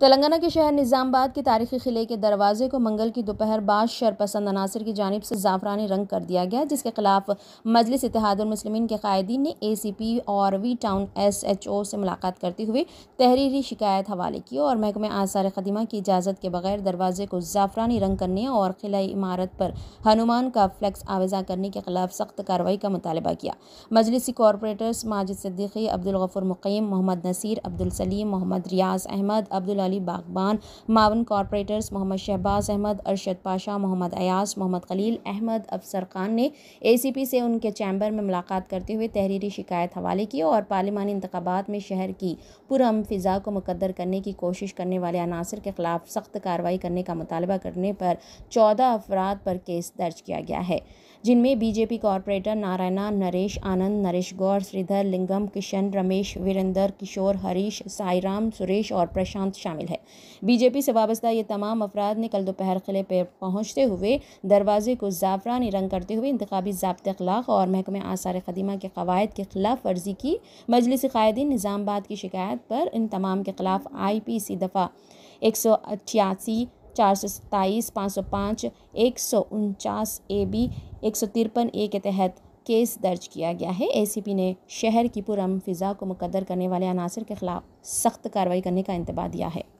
तेलंगाना के शहर निज़ामबाद के तारीखी किले के दरवाजे को मंगल की दोपहर बाद शरपसंद अनासर की जानब से ज़ाफ़रानी रंग कर दिया गया जिसके खिलाफ मजलिस इतिहादमसलम के कायदीन ने ए सी पी और V town S H O से मुलाकात करते हुए तहरीरी शिकायत हवाले की और महकमे आसार कदीमा की इजाज़त के बगैर दरवाजे को ज़ाफ़रानी रंग करने और किलाई इमारत पर हनुमान का फ्लैक्स आवेजा करने के खिलाफ सख्त कार्रवाई का मुतालबा किया मजलिसी कॉरपोरेटर्स माजिद सिद्दीकी अब्दुल गफ़ुर मुकीम मोहम्मद नसीर अब्दुलसलीम मोहम्मद रियाज अहमद अब्दुल अली बागबान मावन कॉरपोरेटर्स मोहम्मद शहबाज अहमद अरशद पाशा मोहम्मद अयास मोहम्मद खलील अहमद अफसर खान ने पी से उनके चैम्बर में मुलाकात करते हुए तहरीरी शिकायत हवाले की और पार्लिमानी इंतबात में शहर की पुरम फिजा को मुकदर करने की कोशिश करने वाले अनासर के खिलाफ सख्त कार्रवाई करने का मुतालबा करने पर चौदह अफराद पर केस दर्ज किया गया है जिनमें बीजेपी कॉरपोरेटर नारायणा नरेश आनंद नरेश गौर श्रीधर लिंगम किशन रमेश वीरेंद्र किशोर हरीश साईराम सुरेश और प्रशांत शामिल शामिल है बीजेपी से वाबस्ता ये तमाम अफराद ने कल दोपहर किले पर पहुँचते हुए दरवाजे को ज़ाफ़रानी रंग करते हुए इंतबी जबत अखलाक और महकमे आसार कदीमा के कवायद के खिलाफ वर्जी की मजलिस कायदी निज़ामबाद की शिकायत पर इन तमाम के खिलाफ आई पी सी दफ़ा एक सौ अठासी चार सौ सत्ताईस पाँच सौ पाँच एक सौ उनचास ए बी एक सौ तिरपन ए के तहत केस दर्ज किया गया है एसीपी ने शहर की पुरम फिज़ा को मुकदर करने वाले अनासर के खिलाफ सख्त कार्रवाई करने का इंतबाह दिया है